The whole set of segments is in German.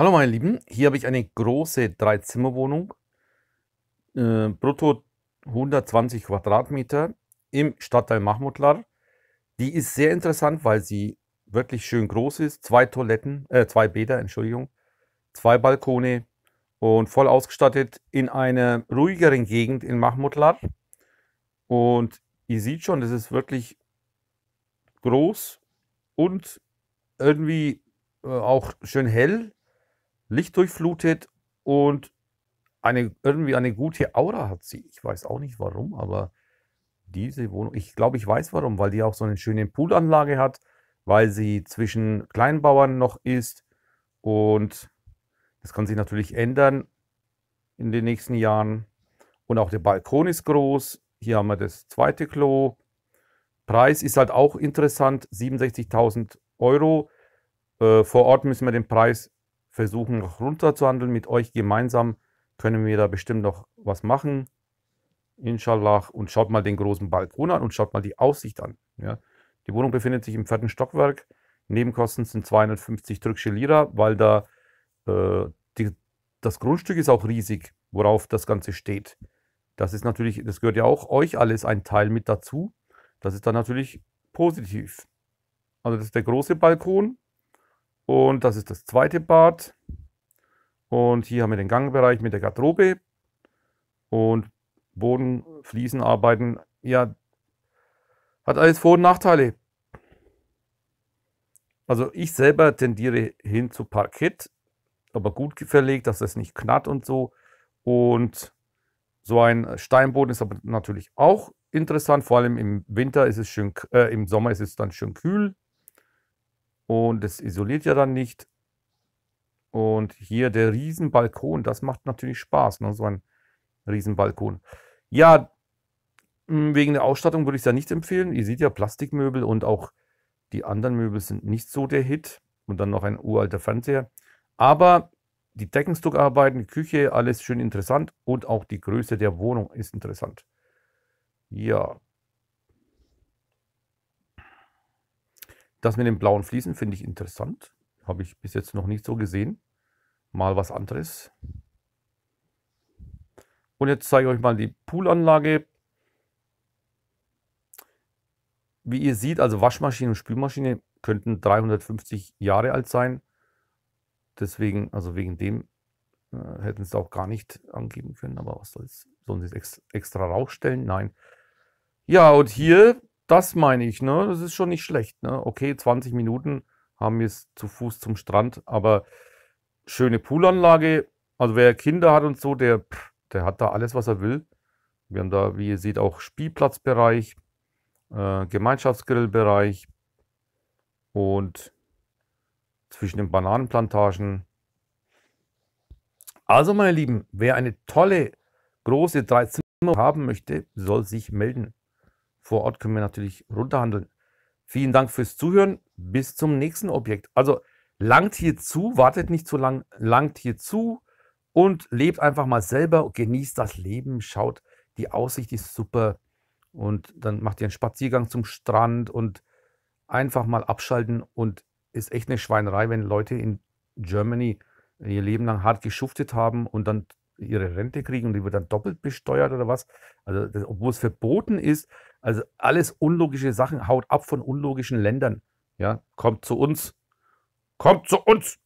Hallo meine Lieben, hier habe ich eine große Dreizimmerwohnung, äh, brutto 120 Quadratmeter im Stadtteil Mahmudlar. Die ist sehr interessant, weil sie wirklich schön groß ist. Zwei Toiletten, äh, zwei Bäder, Entschuldigung, zwei Balkone und voll ausgestattet in einer ruhigeren Gegend in Mahmudlar. Und ihr seht schon, das ist wirklich groß und irgendwie äh, auch schön hell Licht durchflutet und eine, irgendwie eine gute Aura hat sie. Ich weiß auch nicht warum, aber diese Wohnung, ich glaube, ich weiß warum, weil die auch so eine schöne Poolanlage hat, weil sie zwischen Kleinbauern noch ist und das kann sich natürlich ändern in den nächsten Jahren. Und auch der Balkon ist groß. Hier haben wir das zweite Klo. Preis ist halt auch interessant, 67.000 Euro. Äh, vor Ort müssen wir den Preis versuchen noch runterzuhandeln. Mit euch gemeinsam können wir da bestimmt noch was machen. Inshallah. Und schaut mal den großen Balkon an und schaut mal die Aussicht an. Ja. Die Wohnung befindet sich im vierten Stockwerk. Nebenkosten sind 250 türkische Lira, weil da äh, die, das Grundstück ist auch riesig, worauf das Ganze steht. Das ist natürlich, das gehört ja auch euch alles ein Teil mit dazu. Das ist dann natürlich positiv. Also das ist der große Balkon, und das ist das zweite Bad. Und hier haben wir den Gangbereich mit der Garderobe und Boden, Fliesenarbeiten. Ja, hat alles Vor- und Nachteile. Also ich selber tendiere hin zu Parkett, aber gut verlegt, dass es nicht knarrt und so. Und so ein Steinboden ist aber natürlich auch interessant. Vor allem im Winter ist es schön, äh, im Sommer ist es dann schön kühl. Und das isoliert ja dann nicht. Und hier der Riesenbalkon, das macht natürlich Spaß, ne? so ein Riesenbalkon. Ja, wegen der Ausstattung würde ich es ja nicht empfehlen. Ihr seht ja Plastikmöbel und auch die anderen Möbel sind nicht so der Hit. Und dann noch ein uralter Fernseher. Aber die Deckenstuckarbeiten, die Küche, alles schön interessant. Und auch die Größe der Wohnung ist interessant. Ja, Das mit den blauen Fliesen finde ich interessant. Habe ich bis jetzt noch nicht so gesehen. Mal was anderes. Und jetzt zeige ich euch mal die Poolanlage. Wie ihr seht, also Waschmaschine und Spülmaschine könnten 350 Jahre alt sein. Deswegen, also wegen dem äh, hätten sie auch gar nicht angeben können. Aber was soll's? Sollen sie es extra rausstellen? Nein. Ja, und hier das meine ich, ne? Das ist schon nicht schlecht, ne? Okay, 20 Minuten haben wir es zu Fuß zum Strand, aber schöne Poolanlage. Also wer Kinder hat und so, der, der hat da alles, was er will. Wir haben da, wie ihr seht, auch Spielplatzbereich, äh, Gemeinschaftsgrillbereich und zwischen den Bananenplantagen. Also meine Lieben, wer eine tolle große Dreizimmer haben möchte, soll sich melden. Vor Ort können wir natürlich runterhandeln. Vielen Dank fürs Zuhören. Bis zum nächsten Objekt. Also langt hier zu, wartet nicht zu lang, langt hier zu und lebt einfach mal selber, genießt das Leben, schaut, die Aussicht ist super und dann macht ihr einen Spaziergang zum Strand und einfach mal abschalten und ist echt eine Schweinerei, wenn Leute in Germany ihr Leben lang hart geschuftet haben und dann ihre Rente kriegen und die wird dann doppelt besteuert oder was. Also, obwohl es verboten ist, also alles unlogische Sachen, haut ab von unlogischen Ländern. Ja, kommt zu uns. Kommt zu uns!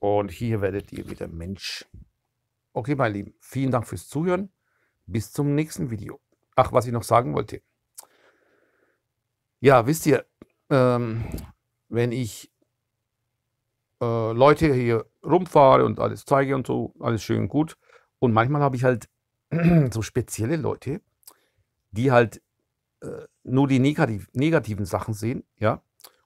Und hier werdet ihr wieder Mensch. Okay, meine Lieben, vielen Dank fürs Zuhören. Bis zum nächsten Video. Ach, was ich noch sagen wollte. Ja, wisst ihr, ähm, wenn ich äh, Leute hier rumfahre und alles zeige und so, alles schön und gut. Und manchmal habe ich halt so spezielle Leute, die halt äh, nur die negativ, negativen Sachen sehen, ja.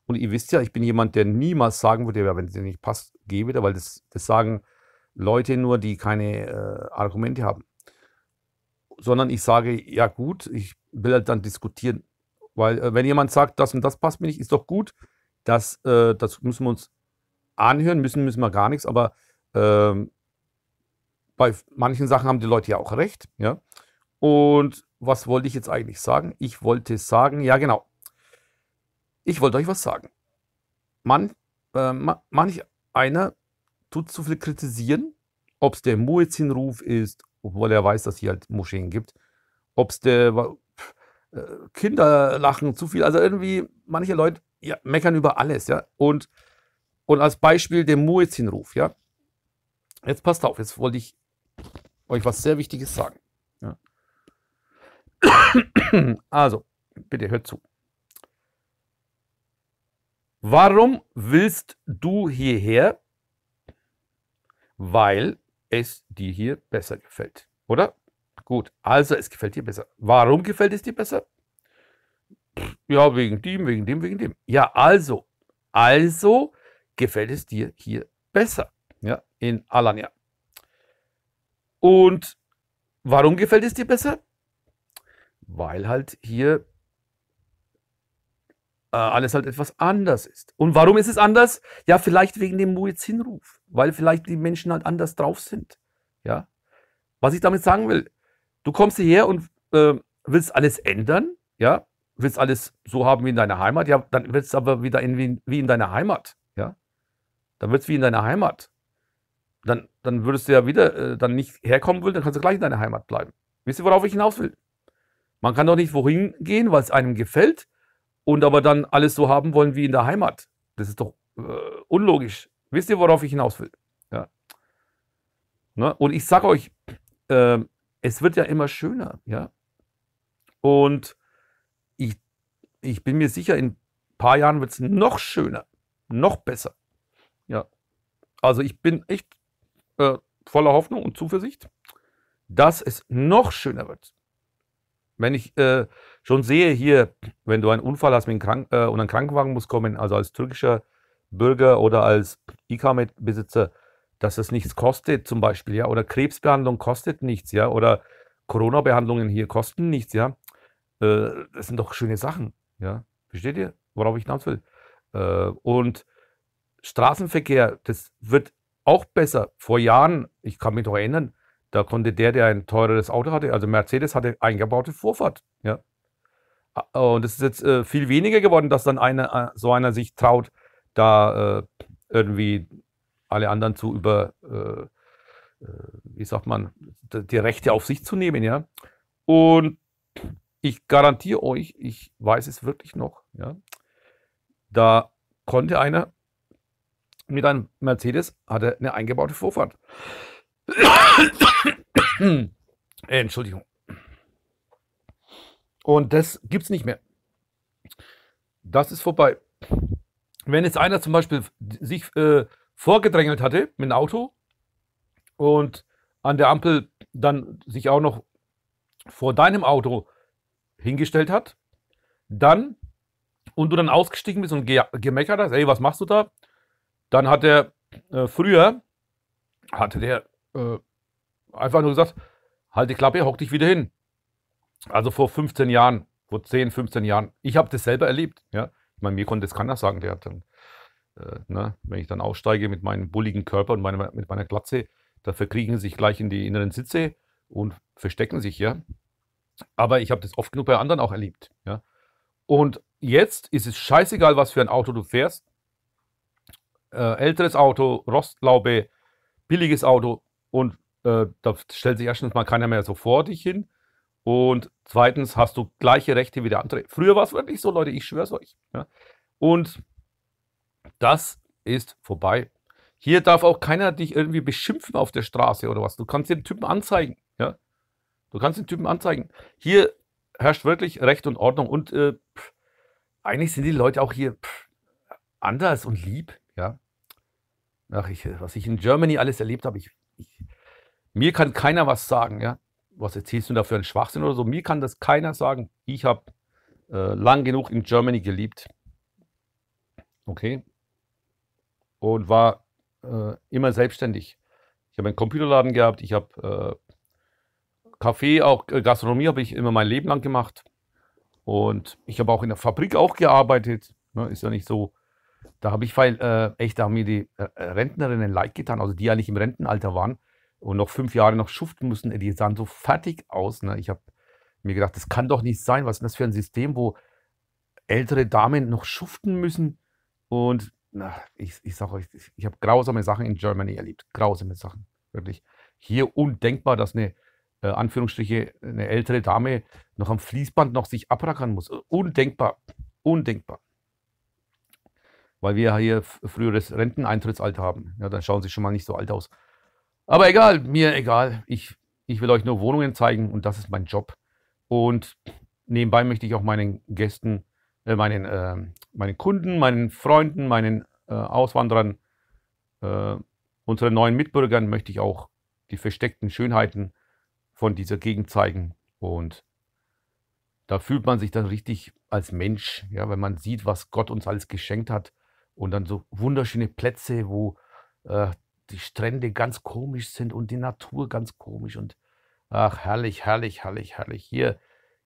Und ihr wisst ja, ich bin jemand, der niemals sagen würde, ja, wenn es dir nicht passt, geh wieder, weil das, das sagen Leute nur, die keine äh, Argumente haben. Sondern ich sage, ja gut, ich will halt dann diskutieren. Weil äh, wenn jemand sagt, das und das passt mir nicht, ist doch gut. Das, äh, das müssen wir uns anhören, müssen, müssen wir gar nichts. Aber ähm, bei manchen Sachen haben die Leute ja auch recht. Ja? Und was wollte ich jetzt eigentlich sagen? Ich wollte sagen, ja genau, ich wollte euch was sagen. Man, äh, manch einer tut zu viel kritisieren, ob es der Muezzin-Ruf ist, obwohl er weiß, dass hier halt Moscheen gibt, ob es der äh, Kinder lachen zu viel, also irgendwie manche Leute ja, meckern über alles, ja. Und, und als Beispiel der Muezzin-Ruf, ja. Jetzt passt auf, jetzt wollte ich euch was sehr Wichtiges sagen. Also, bitte hört zu. Warum willst du hierher? Weil es dir hier besser gefällt, oder? Gut, also es gefällt dir besser. Warum gefällt es dir besser? Ja, wegen dem, wegen dem, wegen dem. Ja, also, also gefällt es dir hier besser, ja, in Alanya. Und warum gefällt es dir besser? weil halt hier äh, alles halt etwas anders ist. Und warum ist es anders? Ja, vielleicht wegen dem Muezzin-Ruf, weil vielleicht die Menschen halt anders drauf sind. Ja. Was ich damit sagen will, du kommst hierher und äh, willst alles ändern, ja, willst alles so haben wie in deiner Heimat, ja, dann wird es aber wieder in, wie, in deiner Heimat, ja. Dann wird es wie in deiner Heimat. Dann, dann würdest du ja wieder, äh, dann nicht herkommen wollen, dann kannst du gleich in deiner Heimat bleiben. Wisst ihr, worauf ich hinaus will? Man kann doch nicht wohin gehen, weil es einem gefällt und aber dann alles so haben wollen wie in der Heimat. Das ist doch äh, unlogisch. Wisst ihr, worauf ich hinaus will? Ja. Ne? Und ich sage euch, äh, es wird ja immer schöner. Ja? Und ich, ich bin mir sicher, in ein paar Jahren wird es noch schöner, noch besser. Ja. Also ich bin echt äh, voller Hoffnung und Zuversicht, dass es noch schöner wird. Wenn ich äh, schon sehe hier, wenn du einen Unfall hast Krank äh, und ein Krankenwagen muss kommen, also als türkischer Bürger oder als IKAMET-Besitzer, dass es nichts kostet zum Beispiel, ja, oder Krebsbehandlung kostet nichts, ja, oder Corona-Behandlungen hier kosten nichts, ja. Äh, das sind doch schöne Sachen, ja. Versteht ihr, worauf ich hinaus will? Äh, und Straßenverkehr, das wird auch besser. Vor Jahren, ich kann mich noch erinnern, da konnte der, der ein teureres Auto hatte, also Mercedes, hatte eingebaute Vorfahrt. Ja. Äh, und es ist jetzt äh, viel weniger geworden, dass dann einer, äh, so einer sich traut, da äh, irgendwie alle anderen zu über, äh, äh wie sagt man, die Rechte auf sich zu nehmen. Ja. Und ich garantiere euch, ich weiß es wirklich noch. Ja. Da konnte einer mit einem Mercedes, hatte eine eingebaute Vorfahrt. Äh, Entschuldigung. Und das gibt es nicht mehr. Das ist vorbei. Wenn jetzt einer zum Beispiel sich äh, vorgedrängelt hatte mit dem Auto und an der Ampel dann sich auch noch vor deinem Auto hingestellt hat, dann und du dann ausgestiegen bist und ge gemeckert hast, ey, was machst du da? Dann hat er äh, früher, hatte der äh, einfach nur gesagt, halt die Klappe, hock dich wieder hin. Also vor 15 Jahren, vor 10, 15 Jahren. Ich habe das selber erlebt. Ja? Ich meine, mir konnte das keiner sagen. Der hat dann, äh, ne, wenn ich dann aussteige mit meinem bulligen Körper und meine, mit meiner Glatze, da verkriechen sich gleich in die inneren Sitze und verstecken sich, ja. Aber ich habe das oft genug bei anderen auch erlebt, ja. Und jetzt ist es scheißegal, was für ein Auto du fährst. Äh, älteres Auto, Rostlaube, billiges Auto, und äh, da stellt sich erstens mal keiner mehr so vor dich hin. Und zweitens hast du gleiche Rechte wie der andere. Früher war es wirklich so, Leute, ich schwöre es euch. Ja? Und das ist vorbei. Hier darf auch keiner dich irgendwie beschimpfen auf der Straße oder was. Du kannst den Typen anzeigen. Ja? Du kannst den Typen anzeigen. Hier herrscht wirklich Recht und Ordnung. Und äh, pff, eigentlich sind die Leute auch hier pff, anders und lieb. Ja? Ach, ich, was ich in Germany alles erlebt habe, ich ich, mir kann keiner was sagen, ja. Was erzählst du da für einen Schwachsinn oder so? Mir kann das keiner sagen. Ich habe äh, lang genug in Germany gelebt. Okay. Und war äh, immer selbstständig. Ich habe einen Computerladen gehabt, ich habe äh, Kaffee, auch äh, Gastronomie habe ich immer mein Leben lang gemacht. Und ich habe auch in der Fabrik auch gearbeitet. Ne, ist ja nicht so, da habe ich äh, echt, da haben mir die äh, Rentnerinnen leid getan, also die ja nicht im Rentenalter waren und noch fünf Jahre noch schuften mussten. Die sahen so fertig aus. Ne? Ich habe mir gedacht, das kann doch nicht sein. Was ist denn das für ein System, wo ältere Damen noch schuften müssen? Und na, ich, ich sage euch, ich habe grausame Sachen in Germany erlebt. Grausame Sachen, wirklich. Hier undenkbar, dass eine, äh, Anführungsstriche, eine ältere Dame noch am Fließband noch sich abrackern muss. Undenkbar, undenkbar weil wir hier früheres Renteneintrittsalter haben. Ja, dann schauen sie schon mal nicht so alt aus. Aber egal, mir egal. Ich, ich will euch nur Wohnungen zeigen und das ist mein Job. Und nebenbei möchte ich auch meinen Gästen, äh, meinen, äh, meinen Kunden, meinen Freunden, meinen äh, Auswanderern, äh, unseren neuen Mitbürgern möchte ich auch die versteckten Schönheiten von dieser Gegend zeigen. Und da fühlt man sich dann richtig als Mensch, ja, wenn man sieht, was Gott uns alles geschenkt hat und dann so wunderschöne Plätze, wo äh, die Strände ganz komisch sind und die Natur ganz komisch. Und ach, herrlich, herrlich, herrlich, herrlich. Hier,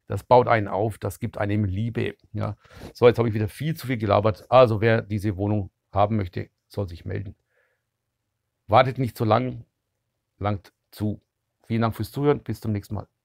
das baut einen auf, das gibt einem Liebe. Ja. So, jetzt habe ich wieder viel zu viel gelabert. Also, wer diese Wohnung haben möchte, soll sich melden. Wartet nicht zu lang, langt zu. Vielen Dank fürs Zuhören. Bis zum nächsten Mal.